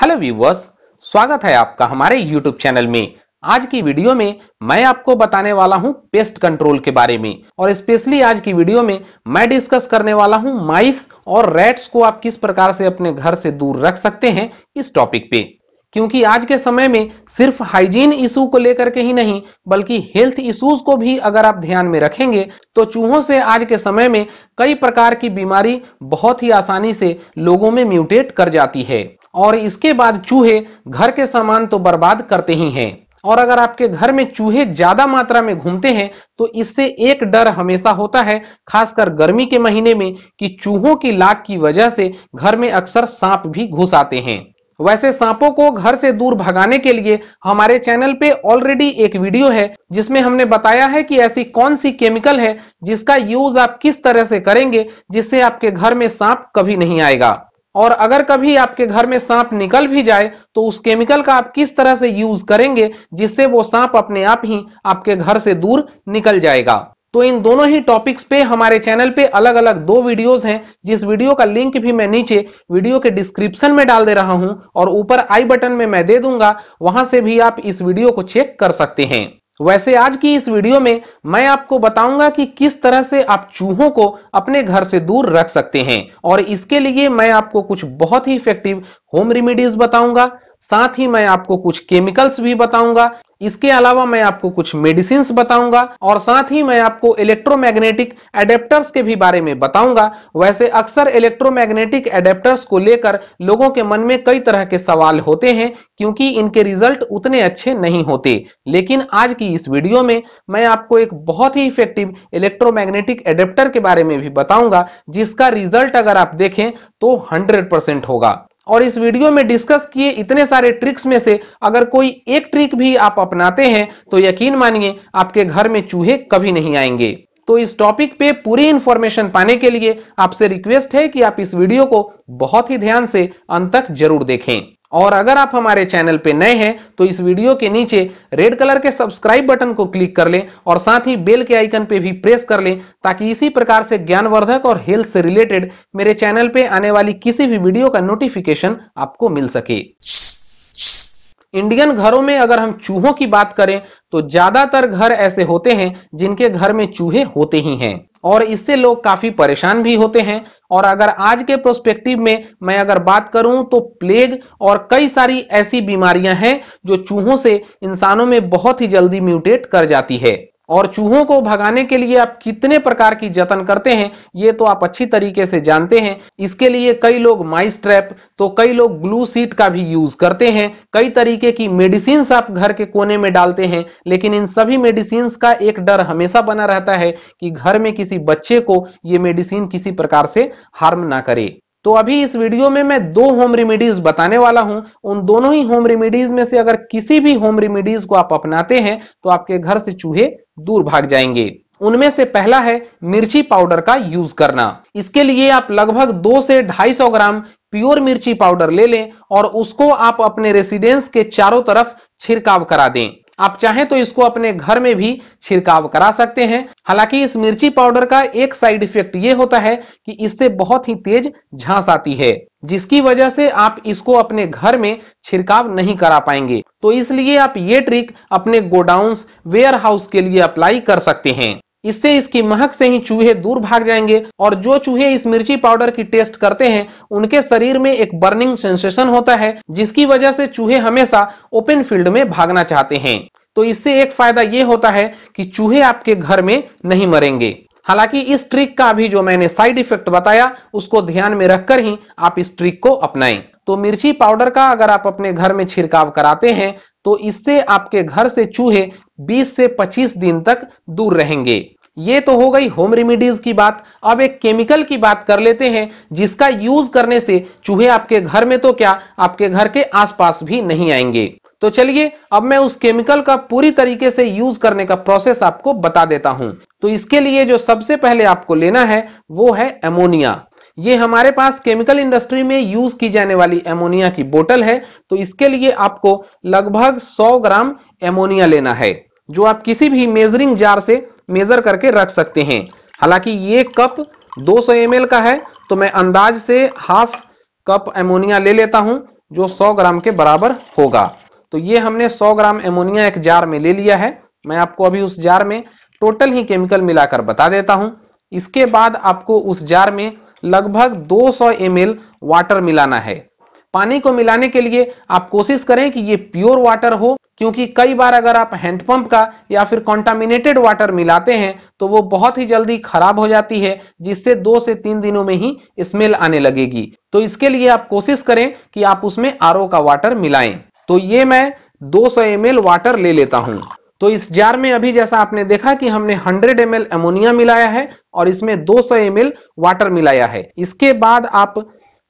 hello viewers स्वागत है आपका हमारे यूट्यूब चैनल में आज की वीडियो में मैं आपको बताने वाला हूं पेस्ट कंट्रोल के बारे में और स्पेशली आज की वीडियो में मैं डिस्कस करने वाला हूं माइस और रैट्स को आप किस प्रकार से अपने घर से दूर रख सकते हैं इस टॉपिक पे क्योंकि आज के समय में सिर्फ हाइजीन इशू को लेकर के ही नहीं बल्कि हेल्थ इशूज को भी अगर आप ध्यान में रखेंगे तो चूहों से आज के समय में कई प्रकार की बीमारी बहुत ही आसानी से लोगों में म्यूटेट कर जाती है और इसके बाद चूहे घर के सामान तो बर्बाद करते ही हैं और अगर आपके घर में चूहे ज्यादा मात्रा में घूमते हैं तो इससे एक डर हमेशा होता है खासकर गर्मी के महीने में कि चूहों की लाग की वजह से घर में अक्सर सांप भी घुस आते हैं वैसे सांपों को घर से दूर भगाने के लिए हमारे चैनल पे ऑलरेडी एक वीडियो है जिसमें हमने बताया है कि ऐसी कौन सी केमिकल है जिसका यूज आप किस तरह से करेंगे जिससे आपके घर में सांप कभी नहीं आएगा और अगर कभी आपके घर में सांप निकल भी जाए तो उस केमिकल का आप किस तरह से यूज करेंगे जिससे वो सांप अपने आप ही आपके घर से दूर निकल जाएगा तो इन दोनों ही टॉपिक्स पे हमारे चैनल पे अलग अलग दो वीडियोस हैं जिस वीडियो का लिंक भी मैं नीचे वीडियो के डिस्क्रिप्शन में डाल दे रहा हूं और ऊपर आई बटन में मैं दे दूंगा वहां से भी आप इस वीडियो को चेक कर सकते हैं वैसे आज की इस वीडियो में मैं आपको बताऊंगा कि किस तरह से आप चूहों को अपने घर से दूर रख सकते हैं और इसके लिए मैं आपको कुछ बहुत ही इफेक्टिव होम रेमेडीज बताऊंगा साथ ही मैं आपको कुछ केमिकल्स भी बताऊंगा इसके अलावा मैं आपको कुछ मेडिसिन बताऊंगा और साथ ही मैं आपको इलेक्ट्रोमैग्नेटिक एडेप्टर्स के भी बारे में बताऊंगा वैसे अक्सर इलेक्ट्रोमैग्नेटिक एडेप्टर्स को लेकर लोगों के मन में कई तरह के सवाल होते हैं क्योंकि इनके रिजल्ट उतने अच्छे नहीं होते लेकिन आज की इस वीडियो में मैं आपको एक बहुत ही इफेक्टिव इलेक्ट्रोमैग्नेटिक एडेप्टर के बारे में भी बताऊंगा जिसका रिजल्ट अगर आप देखें तो हंड्रेड होगा और इस वीडियो में डिस्कस किए इतने सारे ट्रिक्स में से अगर कोई एक ट्रिक भी आप अपनाते हैं तो यकीन मानिए आपके घर में चूहे कभी नहीं आएंगे तो इस टॉपिक पे पूरी इंफॉर्मेशन पाने के लिए आपसे रिक्वेस्ट है कि आप इस वीडियो को बहुत ही ध्यान से अंत तक जरूर देखें और अगर आप हमारे चैनल पे नए हैं तो इस वीडियो के नीचे रेड कलर के सब्सक्राइब बटन को क्लिक कर लें और साथ ही बेल के आइकन पे भी प्रेस कर लें ताकि इसी प्रकार से ज्ञानवर्धक और हेल्थ से रिलेटेड मेरे चैनल पे आने वाली किसी भी वीडियो का नोटिफिकेशन आपको मिल सके इंडियन घरों में अगर हम चूहों की बात करें तो ज्यादातर घर ऐसे होते हैं जिनके घर में चूहे होते ही हैं और इससे लोग काफी परेशान भी होते हैं और अगर आज के प्रोस्पेक्टिव में मैं अगर बात करूं तो प्लेग और कई सारी ऐसी बीमारियां हैं जो चूहों से इंसानों में बहुत ही जल्दी म्यूटेट कर जाती है और चूहों को भगाने के लिए आप कितने प्रकार की जतन करते हैं ये तो आप अच्छी तरीके से जानते हैं इसके लिए कई लोग माइस ट्रैप तो कई लोग ग्लू सीट का भी यूज करते हैं कई तरीके की मेडिसिन आप घर के कोने में डालते हैं लेकिन इन सभी मेडिसिन का एक डर हमेशा बना रहता है कि घर में किसी बच्चे को ये मेडिसिन किसी प्रकार से हार्म ना करे तो अभी इस वीडियो में मैं दो होम रेमेडीज बताने वाला हूं उन दोनों ही होम रेमेडीज में से अगर किसी भी होम रेमेडीज को आप अपनाते हैं तो आपके घर से चूहे दूर भाग जाएंगे उनमें से पहला है मिर्ची पाउडर का यूज करना इसके लिए आप लगभग दो से ढाई सौ ग्राम प्योर मिर्ची पाउडर ले लें और उसको आप अपने रेसिडेंस के चारों तरफ छिड़काव करा दें आप चाहें तो इसको अपने घर में भी छिड़काव करा सकते हैं हालांकि इस मिर्ची पाउडर का एक साइड इफेक्ट ये होता है कि इससे बहुत ही तेज झांस आती है जिसकी वजह से आप इसको अपने घर में छिड़काव नहीं करा पाएंगे तो इसलिए आप ये ट्रिक अपने गोडाउन वेयर हाउस के लिए अप्लाई कर सकते हैं इससे इसकी महक से ही चूहे दूर भाग जाएंगे और जो चूहे इस मिर्ची पाउडर की टेस्ट करते हैं उनके शरीर में एक बर्निंग सेंसेशन होता है जिसकी वजह से चूहे हमेशा ओपन फील्ड में भागना चाहते हैं तो इससे एक फायदा ये होता है कि चूहे आपके घर में नहीं मरेंगे हालांकि इस ट्रिक का भी जो मैंने साइड इफेक्ट बताया उसको ध्यान में रखकर ही आप इस ट्रिक को अपनाएं तो मिर्ची पाउडर का अगर आप अपने घर में छिड़काव कराते हैं तो इससे आपके घर से चूहे 20 से 25 दिन तक दूर रहेंगे ये तो हो गई होम रेमिडीज की बात अब एक केमिकल की बात कर लेते हैं जिसका यूज करने से चूहे आपके घर में तो क्या आपके घर के आसपास भी नहीं आएंगे तो चलिए अब मैं उस केमिकल का पूरी तरीके से यूज करने का प्रोसेस आपको बता देता हूं तो इसके लिए जो सबसे पहले आपको लेना है वो है एमोनिया ये हमारे पास केमिकल इंडस्ट्री में यूज की जाने वाली एमोनिया की बोतल है तो इसके लिए आपको लगभग 100 ग्राम एमोनिया लेना है जो आप किसी भी मेजरिंग जार से मेजर करके रख सकते हैं हालांकि ये कप 200 सौ का है तो मैं अंदाज से हाफ कप एमोनिया ले लेता हूं जो 100 ग्राम के बराबर होगा तो ये हमने 100 ग्राम एमोनिया एक जार में ले लिया है मैं आपको अभी उस जार में टोटल ही केमिकल मिलाकर बता देता हूं इसके बाद आपको उस जार में लगभग 200 सौ वाटर मिलाना है पानी को मिलाने के लिए आप कोशिश करें कि ये प्योर वाटर हो क्योंकि कई बार अगर आप हैंडपंप का या फिर कॉन्टामिनेटेड वाटर मिलाते हैं तो वो बहुत ही जल्दी खराब हो जाती है जिससे दो से तीन दिनों में ही स्मेल आने लगेगी तो इसके लिए आप कोशिश करें कि आप उसमें आर का वाटर मिलाएं तो ये मैं 200 सौ वाटर ले लेता हूं तो इस जार में अभी जैसा आपने देखा कि हमने 100 एम एमोनिया मिलाया है और इसमें 200 सौ वाटर मिलाया है इसके बाद आप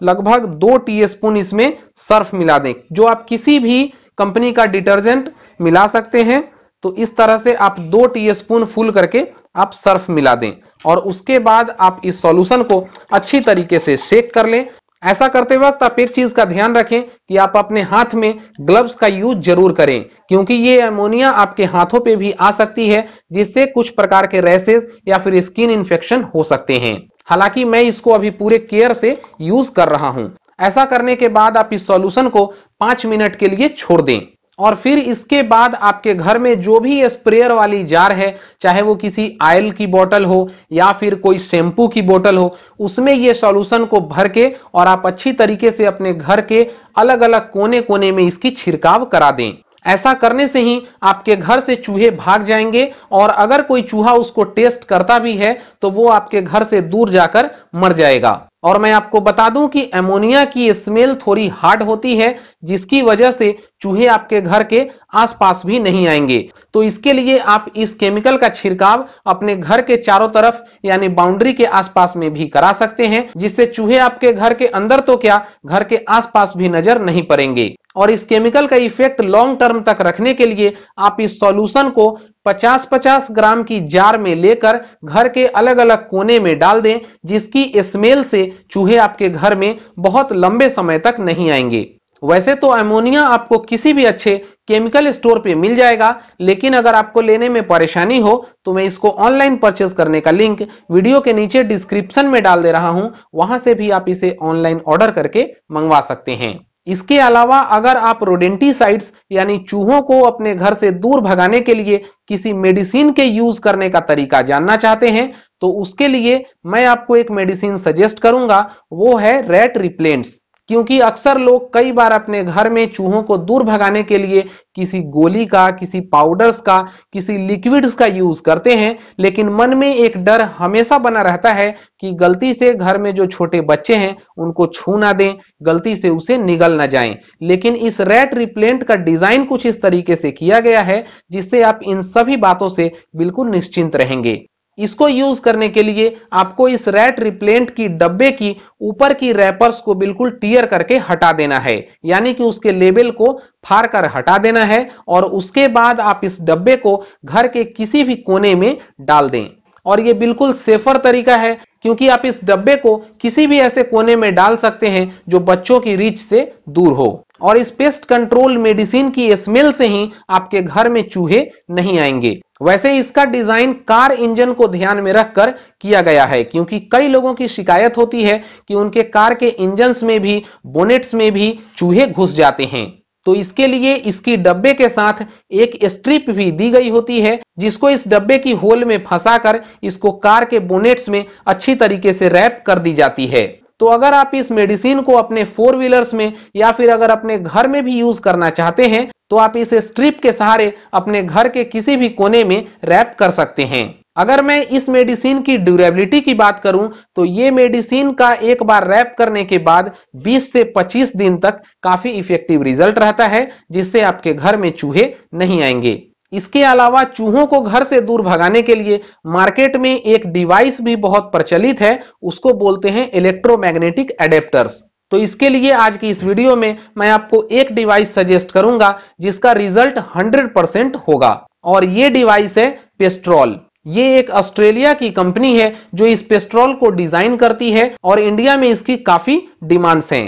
लगभग दो टीस्पून इसमें सर्फ मिला दें जो आप किसी भी कंपनी का डिटर्जेंट मिला सकते हैं तो इस तरह से आप दो टी स्पून फुल करके आप सर्फ मिला दें और उसके बाद आप इस सॉल्यूशन को अच्छी तरीके से सेक कर लें ऐसा करते वक्त आप एक चीज का ध्यान रखें कि आप अपने हाथ में ग्लव्स का यूज जरूर करें क्योंकि ये अमोनिया आपके हाथों पे भी आ सकती है जिससे कुछ प्रकार के रैसेस या फिर स्किन इन्फेक्शन हो सकते हैं हालांकि मैं इसको अभी पूरे केयर से यूज कर रहा हूं ऐसा करने के बाद आप इस सॉल्यूशन को पांच मिनट के लिए छोड़ दें और फिर इसके बाद आपके घर में जो भी स्प्रेयर वाली जार है चाहे वो किसी आयल की बोतल हो या फिर कोई शैम्पू की बोतल हो उसमें ये सॉल्यूशन को भर के और आप अच्छी तरीके से अपने घर के अलग अलग कोने कोने में इसकी छिड़काव करा दें ऐसा करने से ही आपके घर से चूहे भाग जाएंगे और अगर कोई चूहा उसको टेस्ट करता भी है तो वो आपके घर से दूर जाकर मर जाएगा और मैं आपको बता दूं कि एमोनिया की स्मेल थोड़ी हार्ड होती है जिसकी वजह से चूहे आपके घर के आसपास भी नहीं आएंगे तो इसके लिए आप इस केमिकल का छिड़काव अपने घर के चारों तरफ यानी बाउंड्री के आसपास में भी करा सकते हैं जिससे चूहे आपके घर के अंदर तो क्या घर के आसपास भी नजर नहीं पड़ेंगे और इस केमिकल का इफेक्ट लॉन्ग टर्म तक रखने के लिए आप इस सॉल्यूशन को 50-50 ग्राम की जार में लेकर घर के अलग अलग कोने में डाल दें जिसकी स्मेल से चूहे आपके घर में बहुत लंबे समय तक नहीं आएंगे वैसे तो अमोनिया आपको किसी भी अच्छे केमिकल स्टोर पे मिल जाएगा लेकिन अगर आपको लेने में परेशानी हो तो मैं इसको ऑनलाइन परचेस करने का लिंक वीडियो के नीचे डिस्क्रिप्शन में डाल दे रहा हूं वहां से भी आप इसे ऑनलाइन ऑर्डर करके मंगवा सकते हैं इसके अलावा अगर आप रोडेंटीसाइड्स यानी चूहों को अपने घर से दूर भगाने के लिए किसी मेडिसिन के यूज करने का तरीका जानना चाहते हैं तो उसके लिए मैं आपको एक मेडिसिन सजेस्ट करूंगा वो है रेट रिप्लेंट्स क्योंकि अक्सर लोग कई बार अपने घर में चूहों को दूर भगाने के लिए किसी गोली का किसी पाउडर्स का किसी लिक्विड्स का यूज करते हैं लेकिन मन में एक डर हमेशा बना रहता है कि गलती से घर में जो छोटे बच्चे हैं उनको छू ना दें गलती से उसे निगल ना जाएं लेकिन इस रेट रिप्लेंट का डिजाइन कुछ इस तरीके से किया गया है जिससे आप इन सभी बातों से बिल्कुल निश्चिंत रहेंगे इसको यूज करने के लिए आपको इस रैट रिप्लेंट की डब्बे की ऊपर की रैपर्स को बिल्कुल टीयर करके हटा देना है यानी कि उसके लेबल को फाड़ कर हटा देना है और उसके बाद आप इस डब्बे को घर के किसी भी कोने में डाल दें और ये बिल्कुल सेफर तरीका है क्योंकि आप इस डब्बे को किसी भी ऐसे कोने में डाल सकते हैं जो बच्चों की रीच से दूर हो और इस पेस्ट कंट्रोल मेडिसिन की स्मेल से ही आपके घर में चूहे नहीं आएंगे वैसे इसका डिजाइन कार इंजन को ध्यान में रखकर किया गया है क्योंकि कई लोगों की शिकायत होती है कि उनके कार के इंजन में भी बोनेट्स में भी चूहे घुस जाते हैं तो इसके लिए इसकी डब्बे के साथ एक स्ट्रिप भी दी गई होती है जिसको इस डब्बे की होल में फंसाकर इसको कार के बोनेट्स में अच्छी तरीके से रैप कर दी जाती है तो अगर आप इस मेडिसिन को अपने फोर व्हीलर्स में या फिर अगर अपने घर में भी यूज करना चाहते हैं तो आप इसे स्ट्रिप के सहारे अपने घर के किसी भी कोने में रैप कर सकते हैं अगर मैं इस मेडिसिन की ड्यूरेबिलिटी की बात करूं तो ये मेडिसिन का एक बार रैप करने के बाद 20 से 25 दिन तक काफी इफेक्टिव रिजल्ट रहता है जिससे आपके घर में चूहे नहीं आएंगे इसके अलावा चूहों को घर से दूर भगाने के लिए मार्केट में एक डिवाइस भी बहुत प्रचलित है उसको बोलते हैं इलेक्ट्रोमैग्नेटिक एडेप्टर्स तो इसके लिए आज की इस वीडियो में मैं आपको एक डिवाइस सजेस्ट करूंगा जिसका रिजल्ट 100% होगा और ये डिवाइस है पेस्ट्रॉल ये एक ऑस्ट्रेलिया की कंपनी है जो इस पेस्ट्रॉल को डिजाइन करती है और इंडिया में इसकी काफी डिमांड्स हैं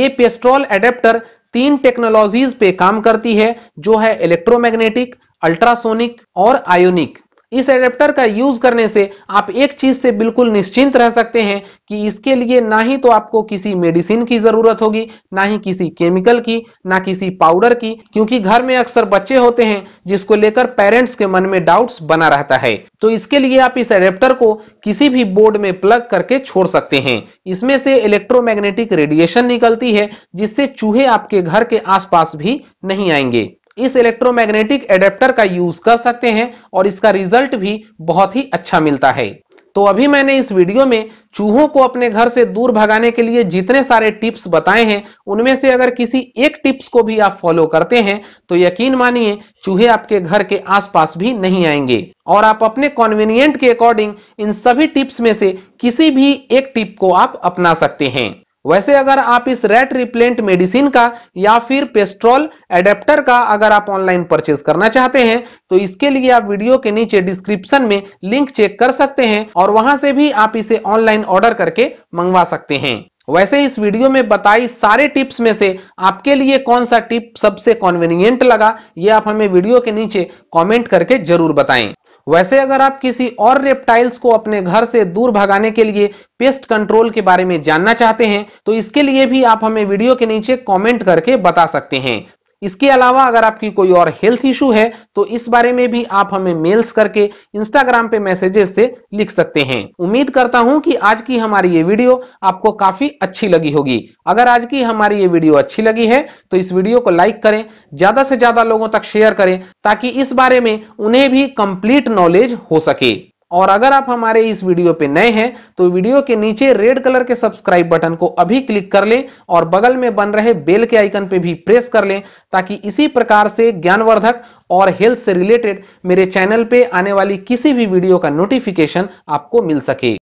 ये पेस्ट्रॉल एडेप्टर तीन टेक्नोलॉजीज पे काम करती है जो है इलेक्ट्रोमैग्नेटिक अल्ट्रासोनिक और आयोनिक इस एडेप्टर का यूज करने से आप एक चीज से बिल्कुल निश्चिंत रह सकते हैं कि इसके लिए ना ही तो आपको किसी मेडिसिन की जरूरत होगी ना ही किसी केमिकल की ना किसी पाउडर की क्योंकि घर में अक्सर बच्चे होते हैं जिसको लेकर पेरेंट्स के मन में डाउट्स बना रहता है तो इसके लिए आप इस एडेप्टर को किसी भी बोर्ड में प्लग करके छोड़ सकते हैं इसमें से इलेक्ट्रोमैग्नेटिक रेडिएशन निकलती है जिससे चूहे आपके घर के आसपास भी नहीं आएंगे इस इलेक्ट्रोमैग्नेटिक एडेप्टर का यूज कर सकते हैं और इसका रिजल्ट भी बहुत ही अच्छा मिलता है तो अभी मैंने इस वीडियो में चूहों को अपने घर से दूर भगाने के लिए जितने सारे टिप्स बताए हैं उनमें से अगर किसी एक टिप्स को भी आप फॉलो करते हैं तो यकीन मानिए चूहे आपके घर के आसपास भी नहीं आएंगे और आप अपने कॉन्वीनियंट के अकॉर्डिंग इन सभी टिप्स में से किसी भी एक टिप को आप अपना सकते हैं वैसे अगर आप इस रेट रिप्लेंट मेडिसिन का या फिर पेस्ट्रोल एडेप्टर का अगर आप ऑनलाइन परचेज करना चाहते हैं तो इसके लिए आप वीडियो के नीचे डिस्क्रिप्शन में लिंक चेक कर सकते हैं और वहां से भी आप इसे ऑनलाइन ऑर्डर करके मंगवा सकते हैं वैसे इस वीडियो में बताई सारे टिप्स में से आपके लिए कौन सा टिप सबसे कॉन्वीनियंट लगा ये आप हमें वीडियो के नीचे कॉमेंट करके जरूर बताएं वैसे अगर आप किसी और रेप्टाइल्स को अपने घर से दूर भगाने के लिए पेस्ट कंट्रोल के बारे में जानना चाहते हैं तो इसके लिए भी आप हमें वीडियो के नीचे कमेंट करके बता सकते हैं इसके अलावा अगर आपकी कोई और हेल्थ इशू है तो इस बारे में भी आप हमें मेल्स करके इंस्टाग्राम पे मैसेजेस से लिख सकते हैं उम्मीद करता हूं कि आज की हमारी ये वीडियो आपको काफी अच्छी लगी होगी अगर आज की हमारी ये वीडियो अच्छी लगी है तो इस वीडियो को लाइक करें ज्यादा से ज्यादा लोगों तक शेयर करें ताकि इस बारे में उन्हें भी कंप्लीट नॉलेज हो सके और अगर आप हमारे इस वीडियो पे नए हैं तो वीडियो के नीचे रेड कलर के सब्सक्राइब बटन को अभी क्लिक कर लें और बगल में बन रहे बेल के आइकन पे भी प्रेस कर लें ताकि इसी प्रकार से ज्ञानवर्धक और हेल्थ से रिलेटेड मेरे चैनल पे आने वाली किसी भी वीडियो का नोटिफिकेशन आपको मिल सके